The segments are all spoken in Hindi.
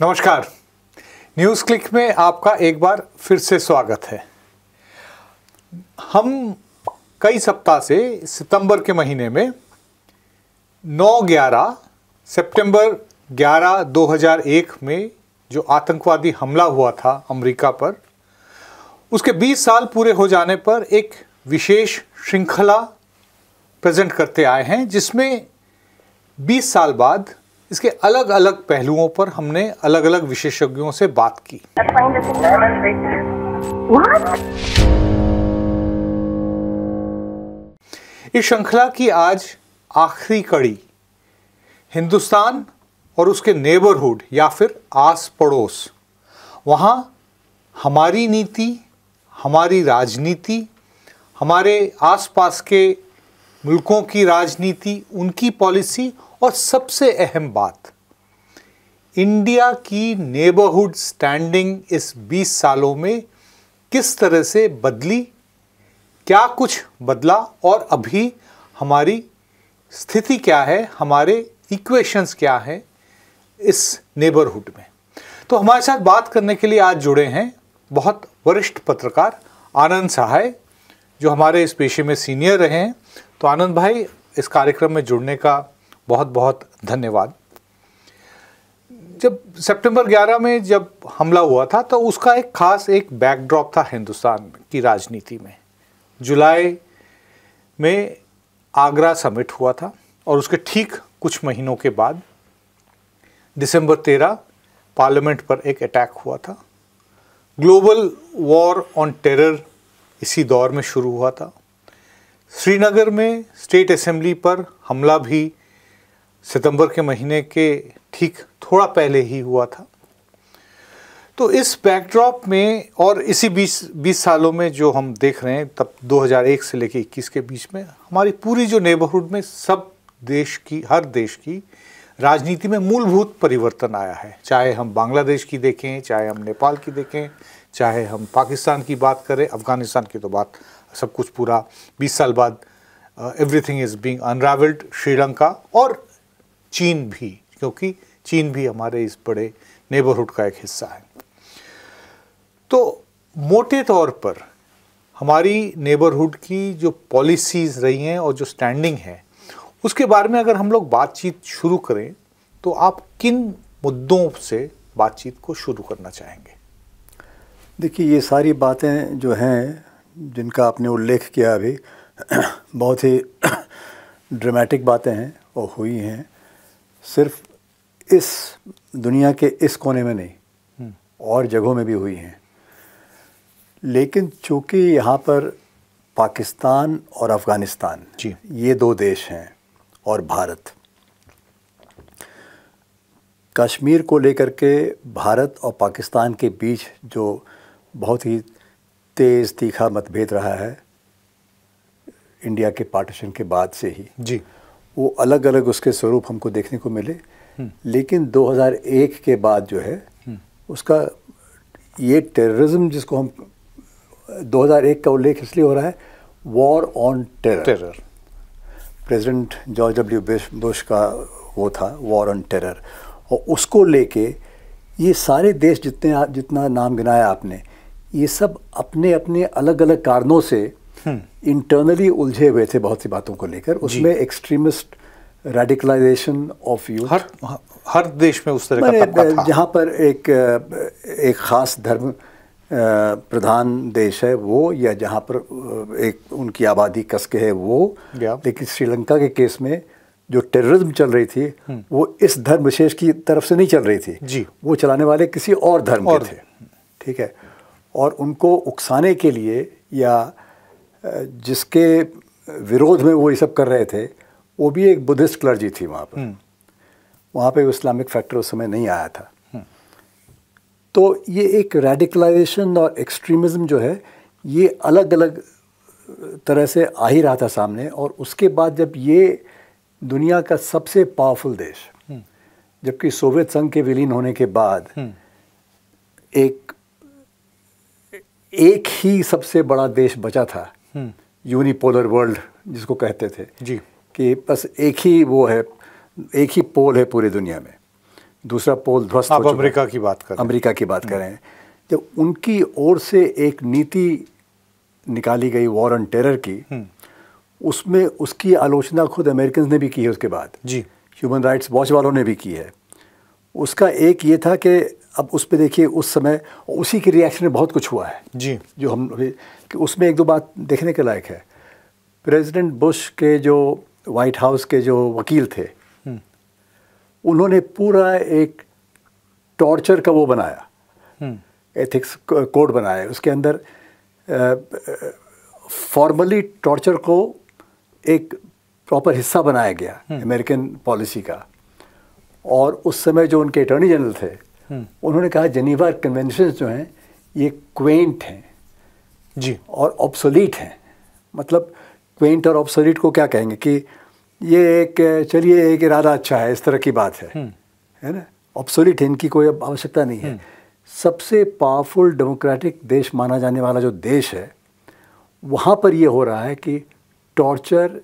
नमस्कार न्यूज़ क्लिक में आपका एक बार फिर से स्वागत है हम कई सप्ताह से सितंबर के महीने में 9 11 सितंबर 11 2001 में जो आतंकवादी हमला हुआ था अमेरिका पर उसके 20 साल पूरे हो जाने पर एक विशेष श्रृंखला प्रेजेंट करते आए हैं जिसमें 20 साल बाद इसके अलग अलग पहलुओं पर हमने अलग अलग विशेषज्ञों से बात की इस श्रृंखला की आज आखिरी कड़ी हिंदुस्तान और उसके नेबरहुड या फिर आस पड़ोस वहाँ हमारी नीति हमारी राजनीति हमारे आसपास के मुल्कों की राजनीति उनकी पॉलिसी और सबसे अहम बात इंडिया की नेबरहुड स्टैंडिंग इस 20 सालों में किस तरह से बदली क्या कुछ बदला और अभी हमारी स्थिति क्या है हमारे इक्वेशंस क्या हैं इस नेबरहुड में तो हमारे साथ बात करने के लिए आज जुड़े हैं बहुत वरिष्ठ पत्रकार आनंद सहाय जो हमारे इस पेशे में सीनियर रहे हैं तो आनंद भाई इस कार्यक्रम में जुड़ने का बहुत बहुत धन्यवाद जब सितंबर 11 में जब हमला हुआ था तो उसका एक खास एक बैकड्रॉप था हिंदुस्तान की राजनीति में जुलाई में आगरा समिट हुआ था और उसके ठीक कुछ महीनों के बाद दिसंबर 13 पार्लियामेंट पर एक अटैक हुआ था ग्लोबल वॉर ऑन टेरर इसी दौर में शुरू हुआ था श्रीनगर में स्टेट असेंबली पर हमला भी सितंबर के महीने के ठीक थोड़ा पहले ही हुआ था तो इस बैकड्रॉप में और इसी बीस बीस सालों में जो हम देख रहे हैं तब 2001 से लेके 21 के बीच में हमारी पूरी जो नेबरहुड में सब देश की हर देश की राजनीति में मूलभूत परिवर्तन आया है चाहे हम बांग्लादेश की देखें चाहे हम नेपाल की देखें चाहे हम पाकिस्तान की बात करें अफ़गानिस्तान की तो बात सब कुछ पूरा 20 साल बाद everything is being unravelled Sri Lanka और चीन भी क्योंकि चीन भी हमारे इस बड़े नेबरहुड का एक हिस्सा है तो मोटे तौर पर हमारी नेबरहुड की जो पॉलिसीज़ रही हैं और जो स्टैंडिंग है उसके बारे में अगर हम लोग बातचीत शुरू करें तो आप किन मुद्दों से बातचीत को शुरू करना चाहेंगे देखिए ये सारी बातें जो हैं जिनका आपने उल्लेख किया अभी बहुत ही ड्रामेटिक बातें हैं और हुई हैं सिर्फ इस दुनिया के इस कोने में नहीं हम्म। और जगहों में भी हुई हैं लेकिन चूँकि यहाँ पर पाकिस्तान और अफ़गानिस्तान ये दो देश हैं और भारत कश्मीर को लेकर के भारत और पाकिस्तान के बीच जो बहुत ही तेज़ तीखा मतभेद रहा है इंडिया के पार्टीशन के बाद से ही जी वो अलग अलग उसके स्वरूप हमको देखने को मिले हम्म। लेकिन 2001 के बाद जो है हम्म। उसका ये टेररिज्म जिसको हम 2001 का उल्लेख इसलिए हो रहा है war on terror terror president George W Bush का वो था वॉर ऑन टेरर और उसको लेके ये सारे देश जितने जितना नाम गिनाया आपने ये सब अपने अपने अलग अलग कारणों से हम्म। इंटरनली उलझे हुए थे बहुत सी बातों को लेकर उसमें एक्सट्रीमिस्ट रेडिकलाइजेशन ऑफ यूथ हर हर देश में उस तरह का जहाँ पर एक एक ख़ास धर्म प्रधान देश है वो या जहाँ पर एक उनकी आबादी कसके है वो लेकिन श्रीलंका के केस में जो टेररिज्म चल रही थी हम्म। वो इस धर्म विशेष की तरफ से नहीं चल रही थी जी वो चलाने वाले किसी और धर्म और के थे ठीक है और उनको उकसाने के लिए या जिसके विरोध में वो ये सब कर रहे थे वो भी एक बुद्धिस्ट क्लर्जी थी वहाँ पर हम्म। वहाँ पे इस्लामिक फैक्टर उस समय नहीं आया था हम्म। तो ये एक रेडिकलाइजेशन और एक्सट्रीमिज्म जो है ये अलग अलग तरह से आ ही रहा था सामने और उसके बाद जब ये दुनिया का सबसे पावरफुल देश हम्म। जबकि सोवियत संघ के विलीन होने के बाद एक एक ही सबसे बड़ा देश बचा था यूनिपोलर वर्ल्ड जिसको कहते थे जी कि बस एक ही वो है एक ही पोल है पूरी दुनिया में दूसरा पोल ध्वस्त आप अमेरिका की बात करें अमेरिका की बात करें हम्म। जब तो उनकी ओर से एक नीति निकाली गई वॉर ऑन टेरर की हम्म। उसमें उसकी आलोचना खुद अमेरिकन ने भी की है उसके बाद जी ह्यूमन राइट्स वॉच वालों ने भी की है उसका एक ये था कि अब उस पर देखिए उस समय उसी के रिएक्शन में बहुत कुछ हुआ है जी जो हम कि उसमें एक दो बात देखने के लायक है प्रेसिडेंट बुश के जो वाइट हाउस के जो वकील थे हम्म। उन्होंने पूरा एक टॉर्चर का वो बनाया एथिक्स हम्म। कोड बनाया उसके अंदर फॉर्मली टॉर्चर को एक प्रॉपर हिस्सा बनाया गया अमेरिकन हम्म। पॉलिसी का और उस समय जो उनके अटॉर्नी जनरल थे उन्होंने कहा जनीवा कन्वेंशन जो हैं ये क्वेंट हैं जी और ऑब्सोलीट हैं मतलब क्वेंट और ऑब्सोलीट को क्या कहेंगे कि ये एक चलिए एक इरादा अच्छा है इस तरह की बात है हम्म। है ना ऑब्सोलीट है इनकी कोई आवश्यकता नहीं है हम्म। सबसे पावरफुल डेमोक्रेटिक देश माना जाने वाला जो देश है वहाँ पर ये हो रहा है कि टॉर्चर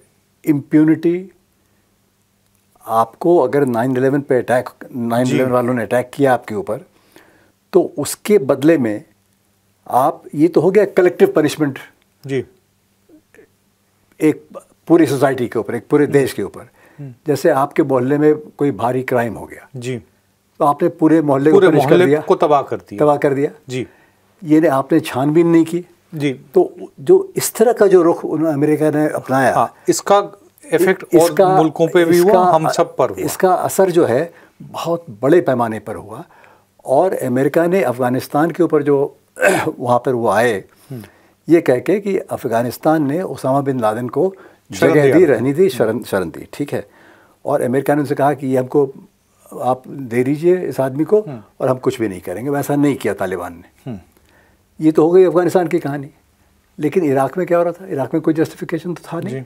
इम्प्यूनिटी आपको अगर नाइन इलेवन पे अटैक नाइन इलेवन वालों ने अटैक किया आपके ऊपर तो उसके बदले में आप ये तो हो गया कलेक्टिव पनिशमेंट जी एक पूरी सोसाइटी के ऊपर एक पूरे हम्म। देश के ऊपर हम्म। जैसे आपके मोहल्ले में कोई भारी क्राइम हो गया जी तो आपने पूरे मोहल्ले को पनिश कर दिया को तबाह कर दिया तबाह कर दिया जी ये आपने छानबीन नहीं की जी तो जो इस तरह का जो रुख अमेरिका ने अपनाया हाँ, इसका इफेक्ट इसका और मुल्कों पे भी हुआ हम सब पर हुआ। इसका असर जो है बहुत बड़े पैमाने पर हुआ और अमेरिका ने अफ़गानिस्तान के ऊपर जो वहाँ पर वो आए हम्म। ये कह के कि अफ़गानिस्तान ने उसामा बिन लादेन को जगह दी रहनी दी हम्म। शरण शरण दी ठीक है और अमेरिका ने उनसे कहा कि ये हमको आप दे दीजिए इस आदमी को हम्म। और हम कुछ भी नहीं करेंगे वैसा नहीं किया तालिबान ने ये तो हो गई अफ़गानिस्तान की कहानी लेकिन इराक में क्या हो रहा था इराक में कोई जस्टिफिकेशन तो था नहीं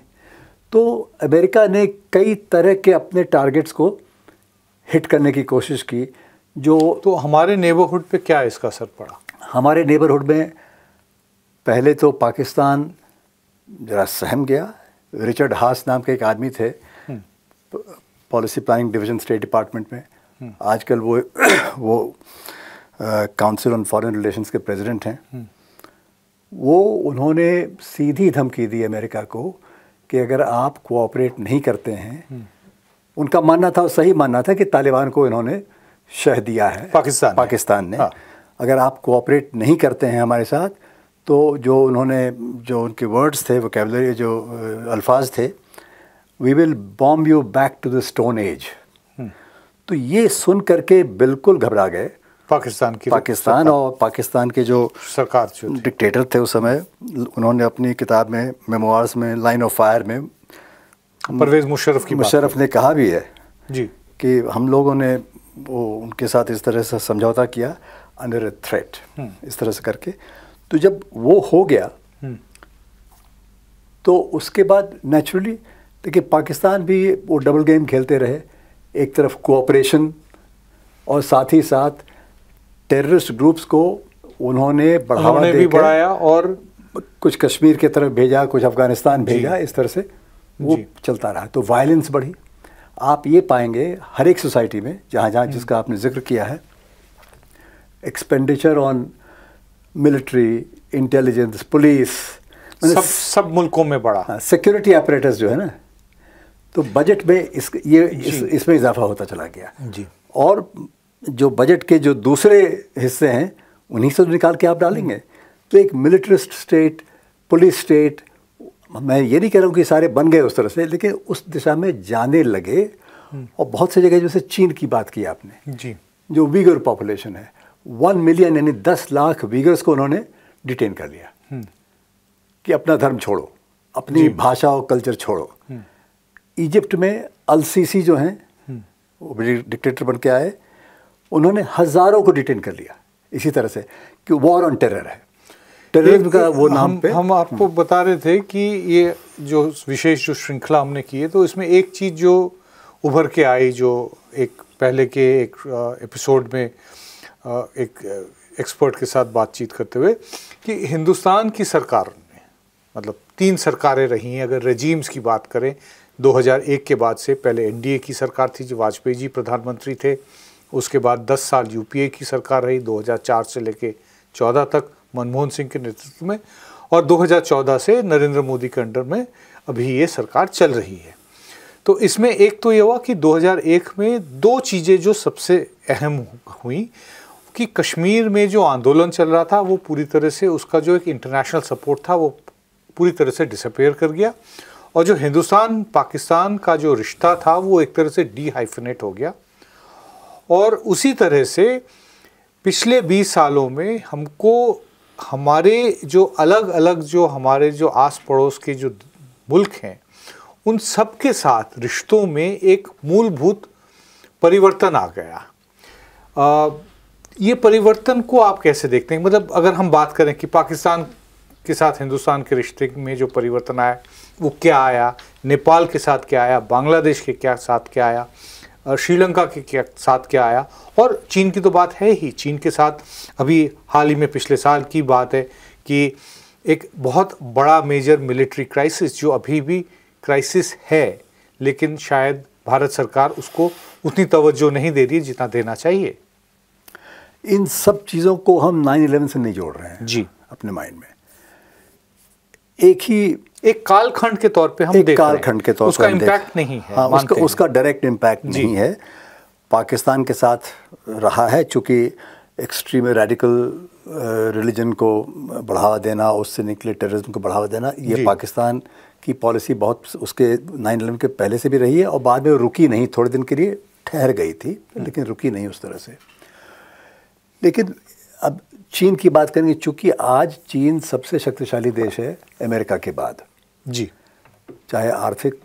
तो अमेरिका ने कई तरह के अपने टारगेट्स को हिट करने की कोशिश की जो तो हमारे नेबरहुड पे क्या इसका असर पड़ा हमारे नेबरहुड में पहले तो पाकिस्तान ज़रा सहम गया रिचर्ड हास नाम के एक आदमी थे policy planning division state department में हम्म। आजकल वो वो काउंसिल ऑन फॉरेन रिलेशंस के प्रेसिडेंट हैं हम्म। वो उन्होंने सीधी धमकी दी अमेरिका को कि अगर आप कोऑपरेट नहीं करते हैं उनका मानना था सही मानना था कि तालिबान को इन्होंने शह दिया है पाकिस्तान पाकिस्तान ने हाँ। अगर आप कोऑपरेट नहीं करते हैं हमारे साथ तो जो उन्होंने जो उनके वर्ड्स थे कैबलरी जो अल्फाज थे we will bomb you back to the stone age तो ये सुन करके बिल्कुल घबरा गए पाकिस्तान की पाकिस्तान और पाकिस्तान के जो सरकार डिक्टेटर थे उस समय उन्होंने अपनी किताब में मेमोर्स में लाइन ऑफ फायर में परवेज मुशरफ की मुशरफ ने कहा भी है जी कि हम लोगों ने वो उनके साथ इस तरह से समझौता किया अंडर ए थ्रेट इस तरह से करके तो जब वो हो गया हम्म। तो उसके बाद नेचुरली देखिए पाकिस्तान भी वो डबल गेम खेलते रहे एक तरफ कोऑपरेशन और साथ ही साथ टेररिस्ट ग्रुप्स को उन्होंने बढ़ावा उन्होंने भी बढ़ाया और कुछ कश्मीर की तरफ भेजा कुछ अफगानिस्तान भेजा इस तरह से वो चलता रहा तो वायलेंस बढ़ी आप ये पाएंगे हर एक सोसाइटी में जहाँ जहाँ हम्म। जिसका आपने जिक्र किया है expenditure on military intelligence police सब सब मुल्कों में बढ़ा सिक्योरिटी हाँ, ऑपरेटर्स जो है ना तो बजट में इस ये इस, इसमें इजाफा होता चला गया जी और जो बजट के जो दूसरे हिस्से हैं उन्हीं से तो निकाल के आप डालेंगे तो एक मिलिट्रिस्ट स्टेट पुलिस स्टेट मैं ये नहीं कह रहा हूँ कि सारे बन गए उस तरह से लेकिन उस दिशा में जाने लगे और बहुत से जगह जैसे चीन की बात की आपने जी जो वीगर पॉपुलेशन है वन मिलियन यानी दस लाख वीगर्स को उन्होंने डिटेन कर लिया हम्म। कि अपना धर्म छोड़ो अपनी भाषा और कल्चर छोड़ो इजिप्ट हम्म। में अल जो हैं हम्म। वो डिक्टेटर बन के आए उन्होंने हज़ारों को डिटेन कर लिया इसी तरह से कि वॉर ऑन टेरर है टेररिज्म का वो नाम हम, पे हम आपको हम्म। बता रहे थे कि ये जो विशेष जो श्रृंखला हमने की है तो इसमें एक चीज़ जो उभर के आई जो एक पहले के एक एपिसोड में एक एक्सपर्ट के साथ बातचीत करते हुए कि हिंदुस्तान की सरकार ने मतलब तीन सरकारें रही हैं अगर रजीम्स की बात करें 2001 के बाद से पहले एनडीए की सरकार थी जो वाजपेयी जी प्रधानमंत्री थे उसके बाद 10 साल यूपीए की सरकार रही 2004 से लेके 14 तक मनमोहन सिंह के नेतृत्व में और 2014 से नरेंद्र मोदी के अंडर में अभी ये सरकार चल रही है तो इसमें एक तो ये हुआ कि 2001 में दो चीज़ें जो सबसे अहम हुई कि कश्मीर में जो आंदोलन चल रहा था वो पूरी तरह से उसका जो एक इंटरनेशनल सपोर्ट था वो पूरी तरह से डिसअपेयर कर गया और जो हिंदुस्तान पाकिस्तान का जो रिश्ता था वो एक तरह से डीहाइफिनेट हो गया और उसी तरह से पिछले 20 सालों में हमको हमारे जो अलग अलग जो हमारे जो आस पड़ोस के जो मुल्क हैं उन सब के साथ रिश्तों में एक मूलभूत परिवर्तन आ गया आ, ये परिवर्तन को आप कैसे देखते हैं मतलब अगर हम बात करें कि पाकिस्तान के साथ हिंदुस्तान के रिश्ते में जो परिवर्तन आया वो क्या आया नेपाल के साथ क्या आया बांग्लादेश के क्या साथ क्या आया श्रीलंका के साथ क्या आया और चीन की तो बात है ही चीन के साथ अभी हाल ही में पिछले साल की बात है कि एक बहुत बड़ा मेजर मिलिट्री क्राइसिस जो अभी भी क्राइसिस है लेकिन शायद भारत सरकार उसको उतनी तवज्जो नहीं दे रही है जितना देना चाहिए इन सब चीज़ों को हम नाइन इलेवन से नहीं जोड़ रहे हैं जी अपने माइंड में एक ही एक कालखंड के तौर पे हम एक कालखंड के तौर उसका इम्पैक्ट नहीं है हाँ, उसका उसका डायरेक्ट इम्पैक्ट नहीं है पाकिस्तान के साथ रहा है चूँकि एक्सट्रीम रेडिकल रिलीजन को बढ़ावा देना उससे निकले टेररिज्म को बढ़ावा देना ये पाकिस्तान की पॉलिसी बहुत उसके नाइन इलेवन के पहले से भी रही है और बाद में रुकी नहीं थोड़े दिन के लिए ठहर गई थी हम्म। लेकिन रुकी नहीं उस तरह से लेकिन अब चीन की बात करेंगे चूंकि आज चीन सबसे शक्तिशाली देश है अमेरिका के बाद जी चाहे आर्थिक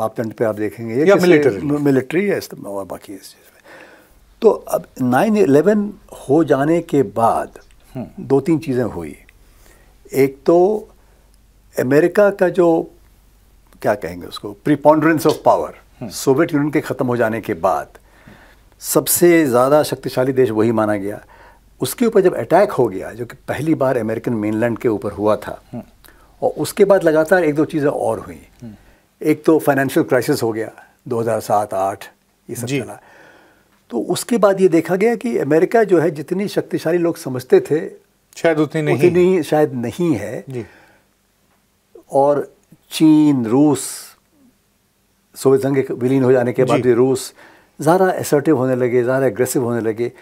मापदंड पे आप देखेंगे या मिलिट्री मिलिट्री है बाकी इस चीज़ में तो अब नाइन इलेवन हो जाने के बाद हम्म। दो तीन चीज़ें हुई एक तो अमेरिका का जो क्या कहेंगे उसको preponderance of power Soviet Union के ख़त्म हो जाने के बाद सबसे ज़्यादा शक्तिशाली देश वही माना गया उसके ऊपर जब अटैक हो गया जो कि पहली बार अमेरिकन मेनलैंड के ऊपर हुआ था हम्म। और उसके बाद लगातार एक दो चीज़ें और हुई हम्म। एक तो फाइनेंशियल क्राइसिस हो गया 2007-8 ये सब चला तो उसके बाद ये देखा गया कि अमेरिका जो है जितनी शक्तिशाली लोग समझते थे शायद उतनी नहीं उतनी शायद नहीं है और चीन रूस सोवियत संघ विलीन हो जाने के बाद भी रूस ज़्यादा एसर्टिव होने लगे ज़्यादा एग्रेसिव होने लगे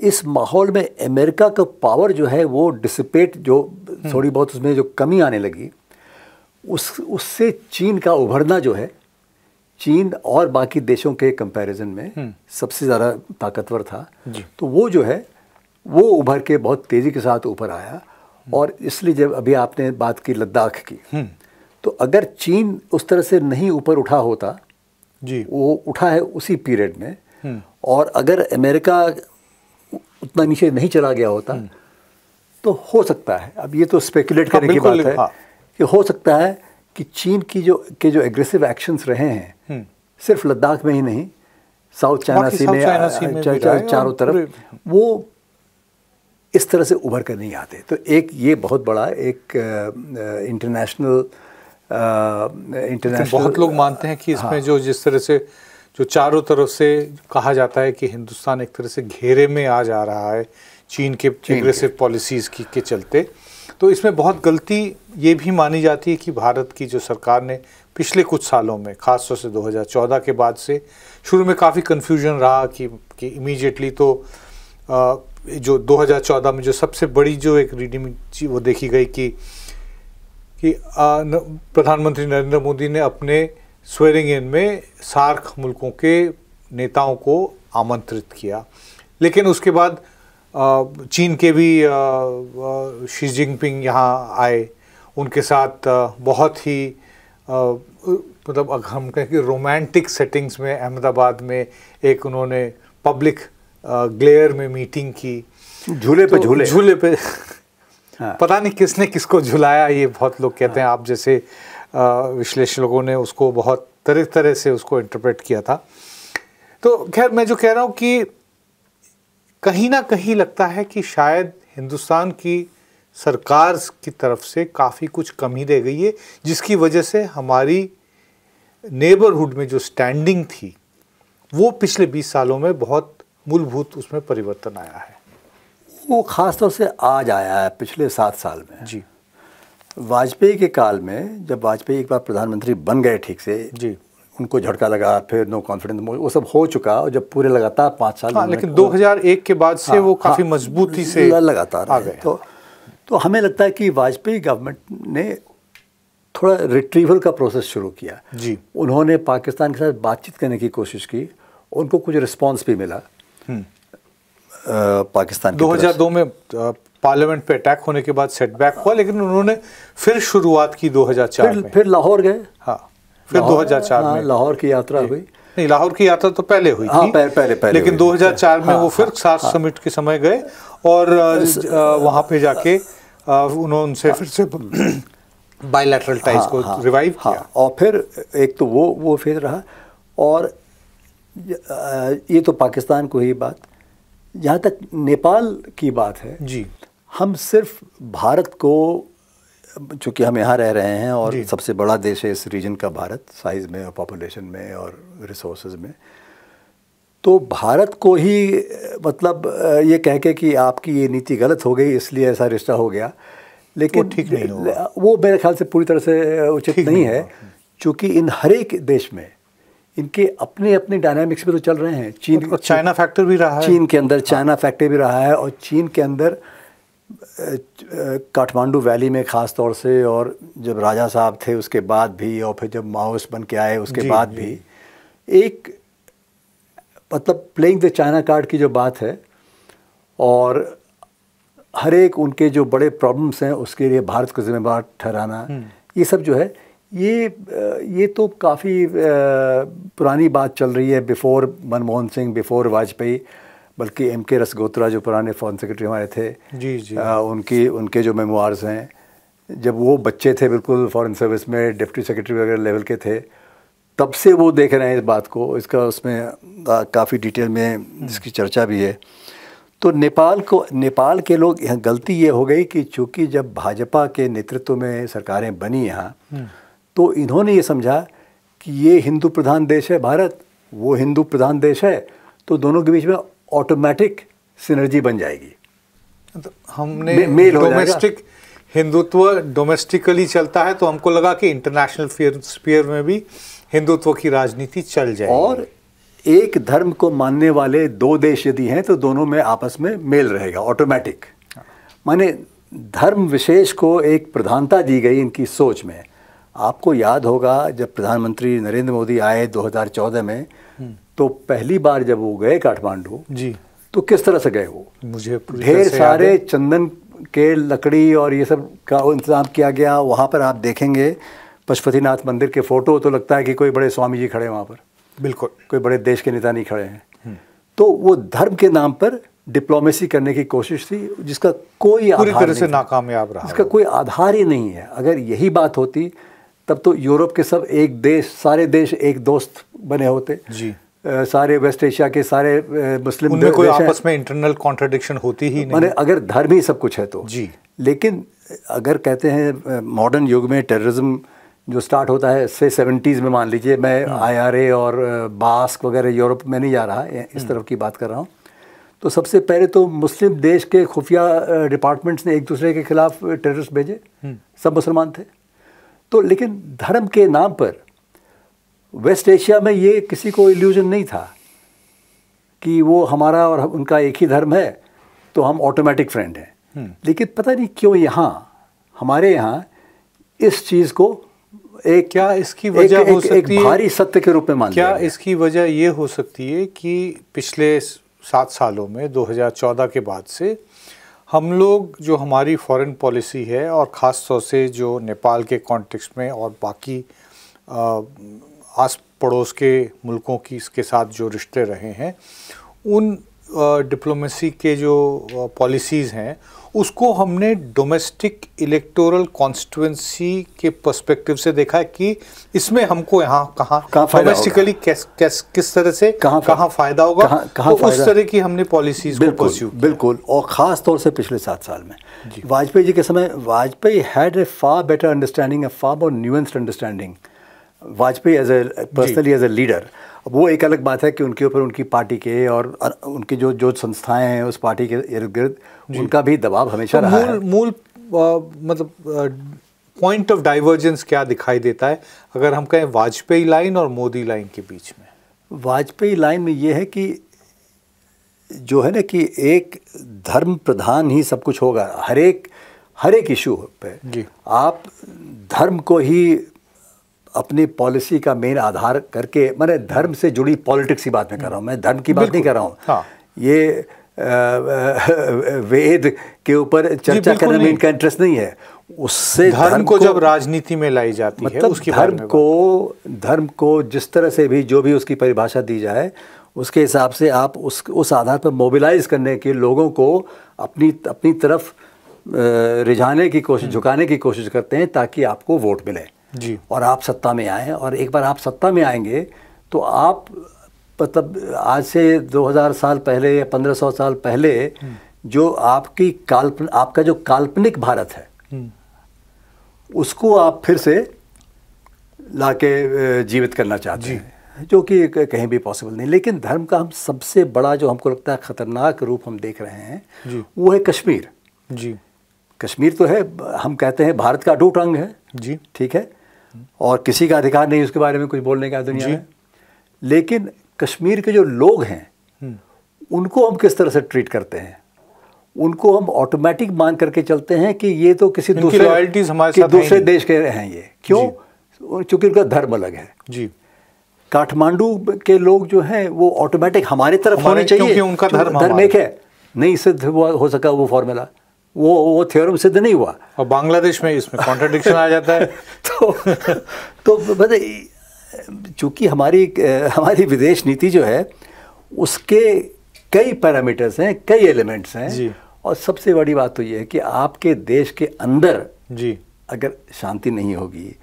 इस माहौल में अमेरिका का पावर जो है वो डिसिपेट जो हम्म। थोड़ी बहुत उसमें जो कमी आने लगी उस उससे चीन का उभरना जो है चीन और बाकी देशों के कंपैरिजन में हम्म। सबसे ज़्यादा ताकतवर था तो वो जो है वो उभर के बहुत तेज़ी के साथ ऊपर आया हम्म। और इसलिए जब अभी आपने बात की लद्दाख की तो अगर चीन उस तरह से नहीं ऊपर उठा होता जी वो उठा है उसी पीरियड में और अगर अमेरिका उतना नीचे नहीं चला गया होता हम्म। तो हो सकता है अब ये तो स्पेकुलेट हाँ, करने की बात है हाँ। कि हो सकता है कि चीन की जो के जो एग्रेसिव एक्शंस रहे हैं हम्म। सिर्फ लद्दाख में ही नहीं साउथ चाइना सी में चारों तरफ वो इस तरह से उभर कर नहीं आते तो एक ये बहुत बड़ा एक इंटरनेशनल इंटरनेशनल बहुत लोग मानते हैं कि हाँ। इसमें जो जिस तरह से जो चारों तरफ से कहा जाता है कि हिंदुस्तान एक तरह से घेरे में आ जा रहा है चीन के एग्रेसिव पॉलिसीज़ की के चलते तो इसमें बहुत गलती ये भी मानी जाती है कि भारत की जो सरकार ने पिछले कुछ सालों में खासतौर से 2014 के बाद से शुरू में काफ़ी कन्फ्यूजन रहा कि, कि इमीजिएटली तो आ, जो 2014 में जो सबसे बड़ी जो एक रीडिंग चीज वो देखी गई कि कि प्रधानमंत्री नरेंद्र मोदी ने अपने स्वेरिंग इन में सार्क मुल्कों के नेताओं को आमंत्रित किया लेकिन उसके बाद चीन के भी शी जिनपिंग यहाँ आए उनके साथ बहुत ही मतलब अगर हम कहें कि रोमांटिक सेटिंग्स में अहमदाबाद में एक उन्होंने पब्लिक ग्लेयर में मीटिंग की झूले तो पे झूले झूले पे हाँ। पता नहीं किसने किसको झुलाया ये बहुत लोग कहते हैं हाँ। आप जैसे विश्लेषकों ने उसको बहुत तरह तरह से उसको इंटरप्रेट किया था तो खैर मैं जो कह रहा हूँ कि कहीं ना कहीं लगता है कि शायद हिंदुस्तान की सरकार की तरफ से काफ़ी कुछ कमी रह गई है जिसकी वजह से हमारी नेबरहुड में जो स्टैंडिंग थी वो पिछले 20 सालों में बहुत मूलभूत उसमें परिवर्तन आया है वो ख़ासतौर से आज आया है पिछले सात साल में जी वाजपेयी के काल में जब वाजपेयी एक बार प्रधानमंत्री बन गए ठीक से जी उनको झटका लगा फिर नो कॉन्फिडेंस वो सब हो चुका और जब पूरे लगातार पाँच साल हाँ, लेकिन 2001 तो- के बाद से हाँ, वो काफ़ी हाँ, मजबूती से लगातार आ गए तो तो हमें लगता है कि वाजपेयी गवर्नमेंट ने थोड़ा रिट्रीवल का प्रोसेस शुरू किया जी उन्होंने पाकिस्तान के साथ बातचीत करने की कोशिश की उनको कुछ रिस्पॉन्स भी मिला आ, हम्म। पाकिस्तान दो में पार्लियामेंट पे अटैक होने के बाद सेटबैक हुआ लेकिन उन्होंने फिर शुरुआत की 2004 फिर, में फिर लाहौर गए हाँ फिर 2004 हाँ, में लाहौर की यात्रा हुई नहीं लाहौर की यात्रा तो पहले हुई हाँ, थी पहले, पहले, पहले लेकिन 2004 में हाँ, वो फिर हाँ, सार्क समिट हाँ। के समय गए और वहाँ पे जाके उन्होंने फिर से बायोलैटरल टाइज को रिवाइव किया और फिर एक तो वो वो फिर रहा और ये तो पाकिस्तान को ही बात जहाँ तक नेपाल की बात है जी हम सिर्फ भारत को चूँकि हम यहाँ रह रहे हैं और सबसे बड़ा देश है इस रीजन का भारत साइज़ में और पॉपुलेशन में और रिसोर्स में तो भारत को ही मतलब ये कह के कि आपकी ये नीति गलत हो गई इसलिए ऐसा रिश्ता हो गया लेकिन ठीक नहीं होगा वो मेरे ख्याल से पूरी तरह से उचित नहीं, नहीं है क्योंकि हम्म। इन हर एक देश में इनके अपने अपने डायनामिक्स में तो चल रहे हैं चीन चाइना फैक्टर भी रहा है चीन के अंदर चाइना हाँ। फैक्टर भी रहा है और चीन के अंदर काठमांडू वैली में ख़ास तौर से और जब राजा साहब थे उसके बाद भी और फिर जब माओस बन के आए उसके बाद भी एक मतलब प्लेइंग द चाइना कार्ड की जो बात है और हर एक उनके जो बड़े प्रॉब्लम्स हैं उसके लिए भारत को जिम्मेवार ठहराना हम्म। ये सब जो है ये ये तो काफ़ी पुरानी बात चल रही है बिफ़ोर मनमोहन सिंह बिफ़ोर वाजपेयी बल्कि एम के रसगोत्रा जो पुराने फॉरन सेक्रेटरी हमारे थे जी जी आ, उनकी उनके जो मेमोर्स हैं जब वो बच्चे थे बिल्कुल फॉरेन सर्विस में डिप्टी सेक्रेटरी वगैरह लेवल के थे तब से वो देख रहे हैं इस बात को इसका उसमें काफ़ी डिटेल में हम्म। इसकी चर्चा भी है तो नेपाल को नेपाल के लोग यहाँ गलती ये हो गई कि चूँकि जब भाजपा के नेतृत्व में सरकारें बनी यहाँ हम्म। तो इन्होंने ये समझा कि ये हिंदू प्रधान देश है भारत वो हिंदू प्रधान देश है तो दोनों के बीच में ऑटोमेटिक सिनर्जी बन जाएगी तो हमने मे, डोमेस्टिक हिंदुत्व डोमेस्टिकली चलता है तो हमको लगा कि इंटरनेशनल स्पीयर में भी हिंदुत्व की राजनीति चल जाए और एक धर्म को मानने वाले दो देश यदि हैं तो दोनों में आपस में मेल रहेगा ऑटोमेटिक माने धर्म विशेष को एक प्रधानता दी गई इनकी सोच में आपको याद होगा जब प्रधानमंत्री नरेंद्र मोदी आए 2014 में हम्म। तो पहली बार जब वो गए काठमांडू जी तो किस तरह से गए वो मुझे ढेर सारे चंदन के लकड़ी और ये सब का इंतज़ाम किया गया वहाँ पर आप देखेंगे पशुपतिनाथ मंदिर के फ़ोटो तो लगता है कि कोई बड़े स्वामी जी खड़े हैं वहाँ पर बिल्कुल कोई बड़े देश के नेता नहीं खड़े हैं हम्म। तो वो धर्म के नाम पर डिप्लोमेसी करने की कोशिश थी जिसका कोई पूरी तरह से नाकामयाब रहा इसका कोई आधार ही नहीं है अगर यही बात होती तब तो यूरोप के सब एक देश सारे देश एक दोस्त बने होते जी सारे वेस्ट एशिया के सारे मुस्लिम उनमें कोई आपस में इंटरनल कॉन्ट्रडिक्शन होती ही नहीं मैंने अगर धर्म ही सब कुछ है तो जी लेकिन अगर कहते हैं मॉडर्न युग में टेररिज्म जो स्टार्ट होता है से सेवेंटीज़ में मान लीजिए मैं आईआरए हम्म। और बास्क वगैरह यूरोप में नहीं जा रहा इस हम्म। तरफ की बात कर रहा हूँ तो सबसे पहले तो मुस्लिम देश के खुफिया डिपार्टमेंट्स ने एक दूसरे के खिलाफ टेररिस्ट भेजे हम्म। सब मुसलमान थे तो लेकिन धर्म के नाम पर वेस्ट एशिया में ये किसी को इल्यूजन नहीं था कि वो हमारा और उनका एक ही धर्म है तो हम ऑटोमेटिक फ्रेंड हैं हम्म। लेकिन पता नहीं क्यों यहाँ हमारे यहाँ इस चीज़ को एक क्या इसकी वजह हो सकती एक, भारी सत्य के रूप में मान क्या इसकी वजह ये हो सकती है कि पिछले सात सालों में 2014 के बाद से हम लोग जो हमारी फॉरेन पॉलिसी है और ख़ास तौर से जो नेपाल के कॉन्टेक्स्ट में और बाकी आस पड़ोस के मुल्कों की इसके साथ जो रिश्ते रहे हैं उन डिप्लोमेसी के जो पॉलिसीज़ हैं उसको हमने डोमेस्टिक इलेक्टोरल कॉन्स्टिट्यूंसी के पर्सपेक्टिव से देखा है कि इसमें हमको यहाँ कहाँ डोमेस्टिकली कैस, कैस, किस तरह से कहाँ कहाँ फ़ायदा होगा कहाँ, कहां तो उस तरह की हमने पॉलिसीज बिल्कुल बिल्कुल और ख़ास तौर से पिछले सात साल में वाजपेयी जी के समय Vajpayee had a far better understanding a far more nuanced understanding Vajpayee as a personally as a leader वो एक अलग बात है कि उनके ऊपर उनकी पार्टी के और उनकी जो जो संस्थाएं हैं उस पार्टी के इर्द गिर्द उनका भी दबाव हमेशा तो रहा मूल, है मूल आ, मतलब पॉइंट ऑफ डाइवर्जेंस क्या दिखाई देता है अगर हम कहें वाजपेयी लाइन और मोदी लाइन के बीच में वाजपेयी लाइन में ये है कि जो है ना कि एक धर्म प्रधान ही सब कुछ होगा हर एक हर एक इशू पे आप धर्म को ही अपनी पॉलिसी का मेन आधार करके मैंने धर्म से जुड़ी पॉलिटिक्स की बात नहीं कर रहा हूँ मैं धर्म की बात नहीं कर रहा हूँ हाँ। ये वेद के ऊपर चर्चा करने में इनका इंटरेस्ट नहीं है उससे धर्म, धर्म को, को जब राजनीति में लाई जाती मतलब है उसकी धर्म को धर्म को जिस तरह से भी जो भी उसकी परिभाषा दी जाए उसके हिसाब से आप उस उस आधार पर मोबिलाइज करने के लोगों को अपनी अपनी तरफ रिझाने की कोशिश हम्म। झुकाने की कोशिश करते हैं ताकि आपको वोट मिले जी और आप सत्ता में आए और एक बार आप सत्ता में आएंगे तो आप मतलब आज से 2000 साल पहले या 1500 साल पहले हम्म। जो आपकी काल्पन आपका जो काल्पनिक भारत है हम्म। उसको आप फिर से ला के जीवित करना चाहते जी। हैं जो कि कहीं भी पॉसिबल नहीं लेकिन धर्म का हम सबसे बड़ा जो हमको लगता है ख़तरनाक रूप हम देख रहे हैं वो है कश्मीर जी कश्मीर तो है हम कहते हैं भारत का अटूट अंग है जी ठीक है और किसी का अधिकार नहीं उसके बारे में कुछ बोलने का दुनिया में लेकिन कश्मीर के जो लोग हैं हम्म। उनको हम किस तरह से ट्रीट करते हैं उनको हम ऑटोमेटिक मान करके चलते हैं कि ये तो किसी दूसरे हमारे साथ दूसरे देश के हैं ये क्यों चूंकि उनका धर्म अलग है जी काठमांडू के लोग जो हैं वो ऑटोमेटिक हमारे तरफ होने चाहिए उनका धर्म धर्म एक है नहीं सिद्ध हो सका वो फॉर्मूला वो वो थ्योरम सिद्ध नहीं हुआ और बांग्लादेश में इसमें कॉन्ट्राडिक्शन आ जाता है तो तो मतलब चूँकि हमारी हमारी विदेश नीति जो है उसके कई पैरामीटर्स हैं कई एलिमेंट्स हैं जी और सबसे बड़ी बात तो ये है कि आपके देश के अंदर जी अगर शांति नहीं होगी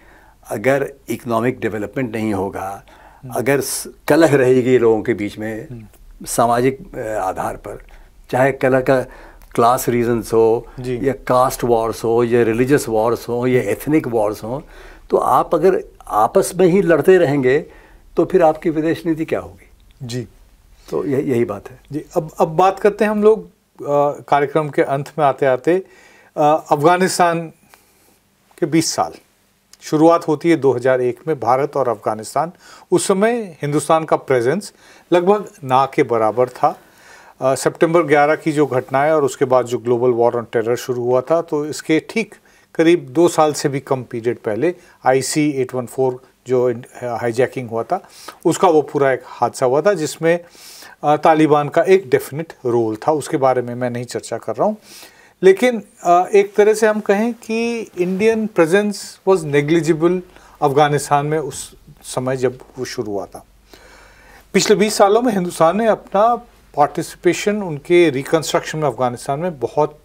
अगर इकोनॉमिक डेवलपमेंट नहीं होगा हम्म। अगर कलह रहेगी लोगों के बीच में हम्म। सामाजिक आधार पर चाहे कलह का क्लास रीजन्स हो या कास्ट वॉर्स हो या रिलीजियस वॉर्स हो या एथनिक वॉर्स हो तो आप अगर आपस में ही लड़ते रहेंगे तो फिर आपकी विदेश नीति क्या होगी जी तो यह, यही बात है जी अब अब बात करते हैं हम लोग कार्यक्रम के अंत में आते आते अफ़गानिस्तान के 20 साल शुरुआत होती है 2001 में भारत और अफ़गानिस्तान उस समय हिंदुस्तान का प्रेजेंस लगभग ना के बराबर था सितंबर 11 की जो घटना है और उसके बाद जो ग्लोबल वॉर ऑन टेरर शुरू हुआ था तो इसके ठीक करीब दो साल से भी कम पीरियड पहले आईसी 814 जो हाईजैकिंग हुआ था उसका वो पूरा एक हादसा हुआ था जिसमें तालिबान का एक डेफिनेट रोल था उसके बारे में मैं नहीं चर्चा कर रहा हूँ लेकिन एक तरह से हम कहें कि Indian presence was negligible Afghanistan में उस समय जब वो शुरू हुआ था पिछले 20 सालों में हिंदुस्तान ने अपना पार्टिसिपेशन उनके रिकन्स्ट्रक्शन में अफ़गानिस्तान में बहुत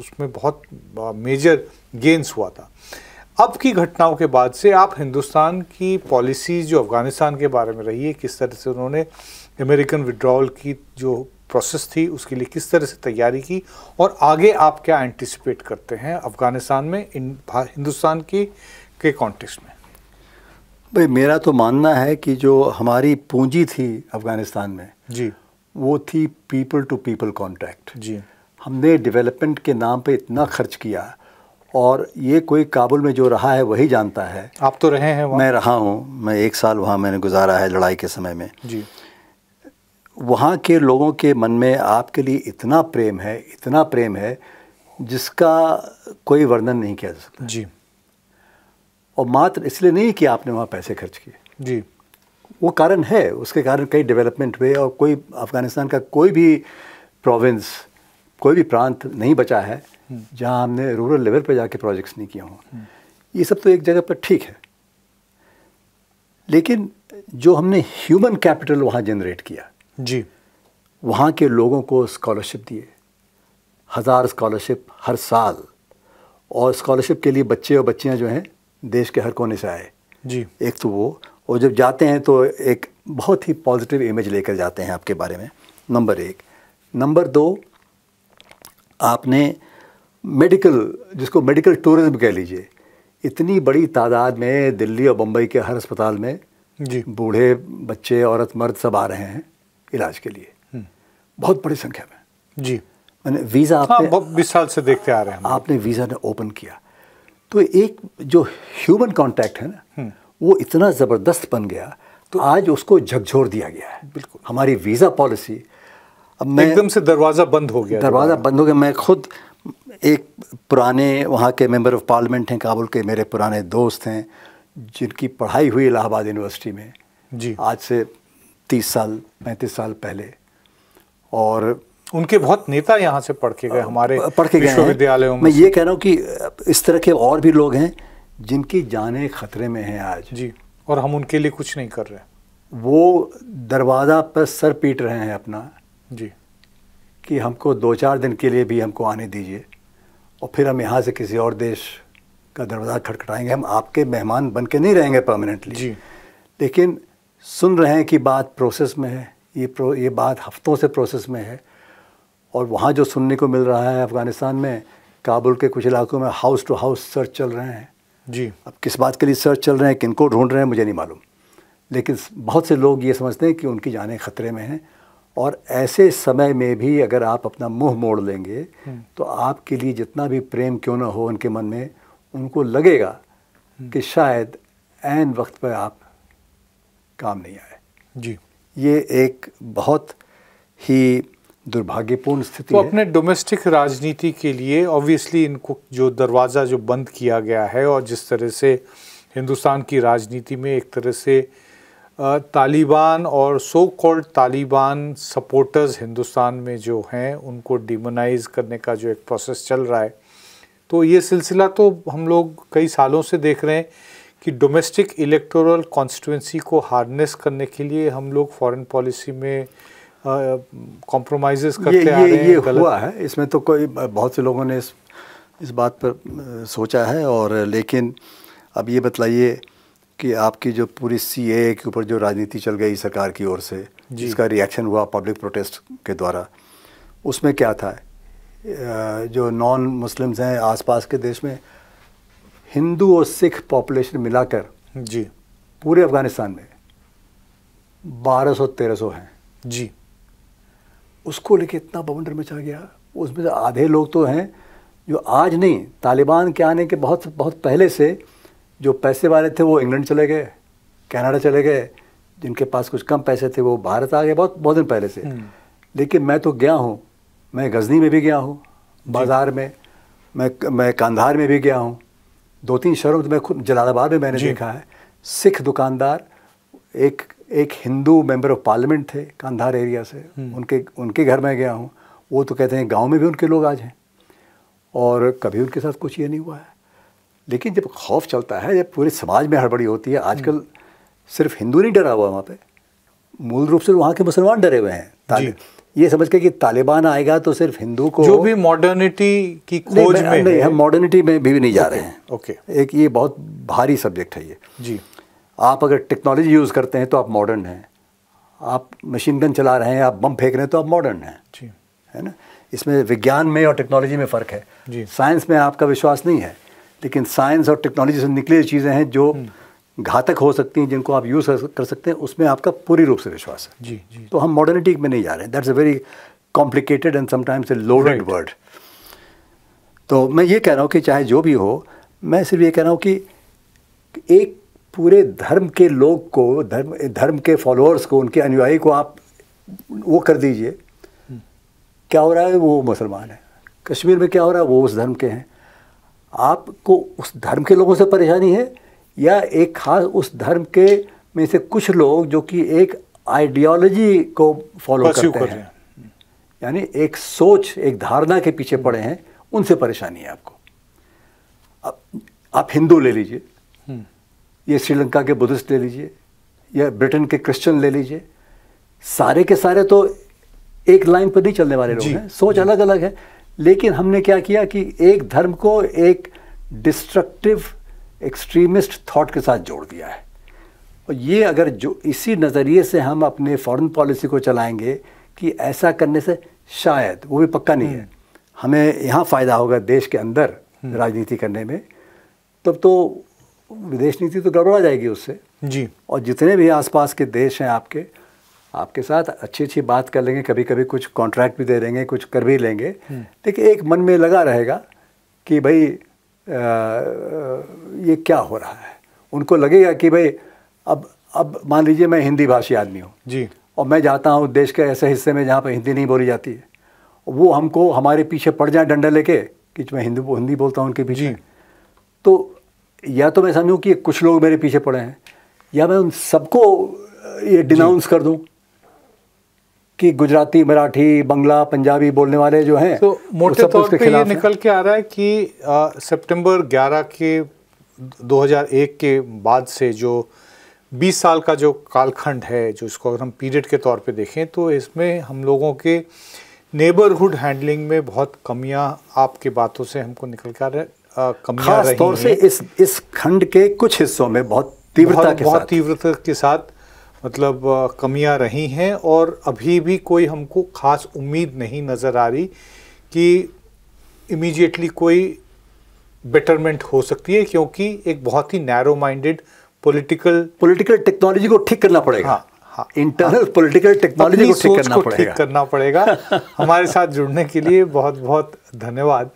उसमें बहुत मेजर गेंस हुआ था अब की घटनाओं के बाद से आप हिंदुस्तान की पॉलिसी जो अफ़गानिस्तान के बारे में रही है किस तरह से उन्होंने अमेरिकन विड्रॉल की जो प्रोसेस थी उसके लिए किस तरह से तैयारी की और आगे आप क्या एंटिसिपेट करते हैं अफ़गानिस्तान में इन हिंदुस्तान की के कॉन्टेक्स्ट में भाई मेरा तो मानना है कि जो हमारी पूंजी थी अफ़गानिस्तान में जी वो थी पीपल टू पीपल कॉन्टैक्ट जी हमने डेवलपमेंट के नाम पे इतना खर्च किया और ये कोई काबुल में जो रहा है वही जानता है आप तो रहे हैं मैं रहा हूँ मैं एक साल वहाँ मैंने गुजारा है लड़ाई के समय में जी वहाँ के लोगों के मन में आपके लिए इतना प्रेम है इतना प्रेम है जिसका कोई वर्णन नहीं किया जा सकता जी और मात्र इसलिए नहीं कि आपने वहाँ पैसे खर्च किए जी वो कारण है उसके कारण कई डेवलपमेंट हुए और कोई अफ़गानिस्तान का कोई भी प्रोविंस कोई भी प्रांत नहीं बचा है जहाँ हमने रूरल लेवल पर जाके प्रोजेक्ट्स नहीं किए हों ये सब तो एक जगह पर ठीक है लेकिन जो हमने ह्यूमन कैपिटल वहाँ जनरेट किया जी वहाँ के लोगों को स्कॉलरशिप दिए हज़ार स्कॉलरशिप हर साल और स्कॉलरशिप के लिए बच्चे और बच्चियाँ जो हैं देश के हर कोने से आए जी एक तो वो और जब जाते हैं तो एक बहुत ही पॉजिटिव इमेज लेकर जाते हैं आपके बारे में नंबर एक नंबर दो आपने मेडिकल जिसको मेडिकल टूरिज्म कह लीजिए इतनी बड़ी तादाद में दिल्ली और बम्बई के हर अस्पताल में जी बूढ़े बच्चे औरत मर्द सब आ रहे हैं इलाज के लिए हम्म। बहुत बड़ी संख्या में जी मैंने वीज़ा हाँ, आपने हाँ, साल से देखते आ रहे हैं आपने वीज़ा ने ओपन किया तो एक जो ह्यूमन कांटेक्ट है ना हम्म। वो इतना ज़बरदस्त बन गया तो आज उसको झकझोर दिया गया है बिल्कुल हमारी वीज़ा पॉलिसी अब मैं एकदम से दरवाज़ा बंद हो गया दरवाज़ा बंद हो गया मैं खुद एक पुराने वहाँ के मेंबर ऑफ पार्लियामेंट हैं काबुल के मेरे पुराने दोस्त हैं जिनकी पढ़ाई हुई इलाहाबाद यूनिवर्सिटी में जी आज से तीस साल पैंतीस साल पहले और उनके बहुत नेता यहाँ से पढ़ के गए हमारे पढ़ के गए विश्वविद्यालयों में मैं ये कह रहा हूँ कि इस तरह के और भी लोग हैं जिनकी जानें खतरे में हैं आज जी और हम उनके लिए कुछ नहीं कर रहे वो दरवाज़ा पर सर पीट रहे हैं अपना जी कि हमको दो चार दिन के लिए भी हमको आने दीजिए और फिर हम यहाँ से किसी और देश का दरवाज़ा खटखटाएंगे हम आपके मेहमान बन के नहीं रहेंगे परमानेंटली जी लेकिन सुन रहे हैं कि बात प्रोसेस में है ये प्रो ये बात हफ्तों से प्रोसेस में है और वहाँ जो सुनने को मिल रहा है अफ़गानिस्तान में काबुल के कुछ इलाकों में हाउस टू हाउस सर्च चल रहे हैं जी अब किस बात के लिए सर्च चल रहे हैं किन को ढूंढ रहे हैं मुझे नहीं मालूम लेकिन बहुत से लोग ये समझते हैं कि उनकी जानें खतरे में हैं और ऐसे समय में भी अगर आप अपना मुंह मोड़ लेंगे हम्म। तो आपके लिए जितना भी प्रेम क्यों ना हो उनके मन में उनको लगेगा हम्म। कि शायद ऐन वक्त पर आप काम नहीं आए जी ये एक बहुत ही दुर्भाग्यपूर्ण स्थिति तो अपने डोमेस्टिक राजनीति के लिए ऑब्वियसली इनको जो दरवाज़ा जो बंद किया गया है और जिस तरह से हिंदुस्तान की राजनीति में एक तरह से तालिबान और so called Taliban supporters Hindustan में जो हैं उनको डिमोनाइज करने का जो एक प्रोसेस चल रहा है तो ये सिलसिला तो हम लोग कई सालों से देख रहे हैं कि डोमेस्टिक इलेक्टोरल कॉन्स्टिट्यूंसी को हार्नेस करने के लिए हम लोग फॉरेन पॉलिसी में कॉम्प्रोमाइज़ करते ये, आ रहे हैं ये हुआ है इसमें तो कोई बहुत से लोगों ने इस इस बात पर सोचा है और लेकिन अब ये बतलाइए कि आपकी जो पूरी सी ए के ऊपर जो राजनीति चल गई सरकार की ओर से जिसका रिएक्शन हुआ पब्लिक प्रोटेस्ट के द्वारा उसमें क्या था जो नॉन मुस्लिम्स हैं आसपास के देश में हिंदू और सिख पॉपुलेशन मिलाकर जी पूरे अफ़गानिस्तान में 1200 1300 हैं जी उसको लेके इतना बवंडर मचा गया उसमें से आधे लोग तो हैं जो आज नहीं तालिबान के आने के बहुत बहुत पहले से जो पैसे वाले थे वो इंग्लैंड चले गए कनाडा चले गए जिनके पास कुछ कम पैसे थे वो भारत आ गए बहुत बहुत दिन पहले से हम्म। लेकिन मैं तो गया हूँ मैं गजनी में भी गया हूँ बाज़ार में मैं मैं कंधार में भी गया हूँ दो तीन शहरों में तो खुद जलालाबाद में मैंने देखा है सिख दुकानदार एक एक हिंदू मेंबर ऑफ पार्लियामेंट थे कांधार एरिया से हम्म। उनके उनके घर में गया हूँ वो तो कहते हैं गांव में भी उनके लोग आज हैं और कभी उनके साथ कुछ ये नहीं हुआ है लेकिन जब खौफ चलता है जब पूरे समाज में हड़बड़ी होती है आजकल हम्म। सिर्फ हिंदू नहीं डरा हुआ वहाँ पर मूल रूप से तो वहाँ के मुसलमान डरे हुए हैं ये समझ के कि तालिबान आएगा तो सिर्फ हिंदू को जो भी मॉडर्निटी की खोज में नहीं हम मॉडर्निटी में भी नहीं जा रहे हैं ओके एक ये बहुत भारी सब्जेक्ट है ये जी आप अगर टेक्नोलॉजी यूज़ करते हैं तो आप मॉडर्न हैं आप मशीन गन चला रहे हैं आप बम फेंक रहे हैं तो आप मॉडर्न हैं जी है ना इसमें विज्ञान में और टेक्नोलॉजी में फ़र्क है जी साइंस में आपका विश्वास नहीं है लेकिन साइंस और टेक्नोलॉजी से निकली हुई चीज़ें हैं जो हम्म। घातक हो सकती हैं जिनको आप यूज़ कर सकते हैं उसमें आपका पूरी रूप से विश्वास है जी जी तो हम मॉडर्निटी में नहीं जा रहे हैं that's a very complicated and sometimes a loaded word तो मैं ये कह रहा हूँ कि चाहे जो भी हो मैं सिर्फ ये कह रहा हूँ कि एक पूरे धर्म के लोग को धर्म धर्म के फॉलोअर्स को उनके अनुयायी को आप वो कर दीजिए क्या हो रहा है वो मुसलमान है कश्मीर में क्या हो रहा है वो उस धर्म के हैं आपको उस धर्म के लोगों से परेशानी है या एक खास उस धर्म के में से कुछ लोग जो कि एक आइडियोलॉजी को फॉलो करते, कर हैं, हैं। यानी एक सोच एक धारणा के पीछे पड़े हैं उनसे परेशानी है आपको अब आप हिंदू ले लीजिए ये श्रीलंका के बुद्धिस्ट ले लीजिए या ब्रिटेन के क्रिश्चियन ले लीजिए सारे के सारे तो एक लाइन पर नहीं चलने वाले लोग हैं सोच अलग अलग है लेकिन हमने क्या किया कि एक धर्म को एक डिस्ट्रक्टिव एक्सट्रीमिस्ट थॉट के साथ जोड़ दिया है और ये अगर जो इसी नज़रिए से हम अपने फॉरेन पॉलिसी को चलाएंगे कि ऐसा करने से शायद वो भी पक्का नहीं है हम्म। हमें यहाँ फ़ायदा होगा देश के अंदर हम्म। राजनीति करने में तब तो विदेश नीति तो गड़बड़ा जाएगी उससे जी और जितने भी आसपास के देश हैं आपके आपके साथ अच्छी अच्छी बात कर लेंगे कभी कभी कुछ कॉन्ट्रैक्ट भी दे देंगे कुछ कर भी लेंगे लेकिन हम्म। एक मन में लगा रहेगा कि भाई आ, ये क्या हो रहा है उनको लगेगा कि भाई अब अब मान लीजिए मैं हिंदी भाषी आदमी हूँ जी और मैं जाता हूँ देश के ऐसे हिस्से में जहाँ पर हिंदी नहीं बोली जाती है वो हमको हमारे पीछे पड़ जाए डंडा लेके कि मैं हिंदी हिंदी बोलता हूँ उनके पीछे तो या तो मैं समझूं कि कुछ लोग मेरे पीछे पड़े हैं या मैं उन सबको ये डिनाउंस कर दूँ कि गुजराती मराठी बंगला पंजाबी बोलने वाले जो हैं तो मोटे तौर पे ये निकल के आ रहा है कि सितंबर 11 के 2001 के बाद से जो 20 साल का जो कालखंड है जो इसको अगर हम पीरियड के तौर पे देखें तो इसमें हम लोगों के नेबरहुड हैंडलिंग में बहुत कमियां आपके बातों से हमको निकल के आ रहा है खास तौर से इस इस खंड के कुछ हिस्सों में बहुत तीव्रता के बहुत तीव्रता के साथ मतलब कमियां रही हैं और अभी भी कोई हमको खास उम्मीद नहीं नज़र आ रही कि इमीडिएटली कोई बेटरमेंट हो सकती है क्योंकि एक बहुत ही narrow minded political political technology को ठीक करना पड़ेगा हाँ इंटरनल पॉलिटिकल टेक्नोलॉजी को ठीक करना करना पड़ेगा हमारे साथ जुड़ने के लिए बहुत बहुत धन्यवाद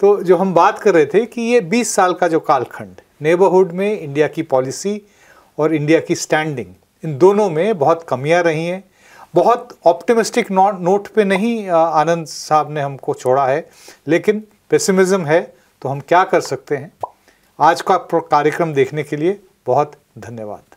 तो जो हम बात कर रहे थे कि ये 20 साल का जो कालखंड नेबरहुड में इंडिया की पॉलिसी और इंडिया की स्टैंडिंग इन दोनों में बहुत कमियां रही हैं बहुत ऑप्टिमिस्टिक नोट पे नहीं आनंद साहब ने हमको छोड़ा है लेकिन पेसिमिज्म है तो हम क्या कर सकते हैं आज का कार्यक्रम देखने के लिए बहुत धन्यवाद